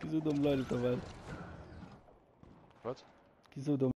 Kizudom loyal to, man. What? Kizudom.